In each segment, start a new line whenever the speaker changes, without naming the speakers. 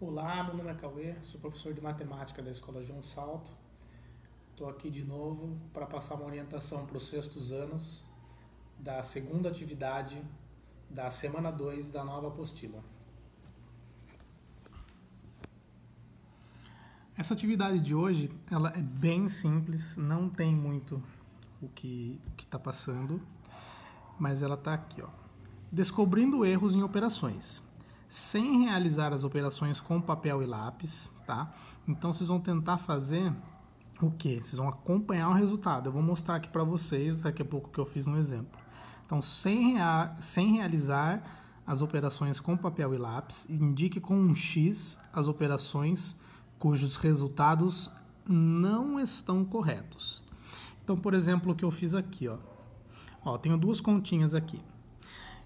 Olá, meu nome é Cauê, sou professor de matemática da Escola João Salto. Estou aqui de novo para passar uma orientação para os sextos anos da segunda atividade da semana 2 da nova apostila. Essa atividade de hoje ela é bem simples, não tem muito o que está passando, mas ela está aqui, ó. Descobrindo erros em operações sem realizar as operações com papel e lápis, tá? Então vocês vão tentar fazer o que? Vocês vão acompanhar o resultado. Eu vou mostrar aqui para vocês daqui a pouco que eu fiz um exemplo. Então, sem, rea sem realizar as operações com papel e lápis, indique com um X as operações cujos resultados não estão corretos. Então, por exemplo, o que eu fiz aqui, ó. Ó, tenho duas continhas aqui.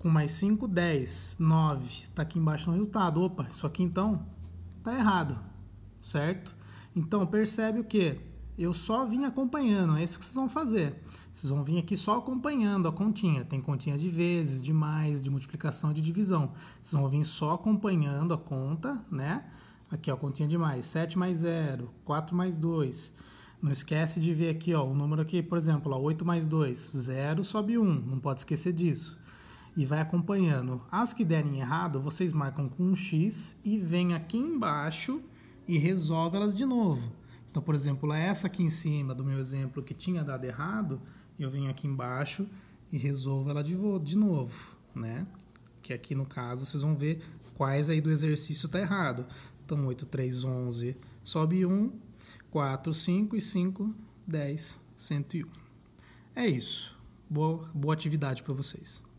com mais 5, 10, 9, tá aqui embaixo no resultado. Opa, isso aqui então tá errado, certo? Então percebe o que? Eu só vim acompanhando, é isso que vocês vão fazer. Vocês vão vir aqui só acompanhando a continha. Tem continha de vezes, de mais, de multiplicação, de divisão. Vocês vão vir só acompanhando a conta, né? Aqui, ó, continha de mais. 7 mais 0, 4 mais 2. Não esquece de ver aqui, ó, o número aqui, por exemplo, ó, 8 mais 2, 0, sobe 1. Não pode esquecer disso e vai acompanhando. As que derem errado, vocês marcam com um X e vem aqui embaixo e resolve elas de novo. Então, por exemplo, essa aqui em cima do meu exemplo que tinha dado errado, eu venho aqui embaixo e resolvo ela de, de novo, né? Que aqui no caso vocês vão ver quais aí do exercício está errado. Então, 8, 3, 11, sobe 1, 4, 5 e 5, 10, 101. É isso. Boa, boa atividade para vocês.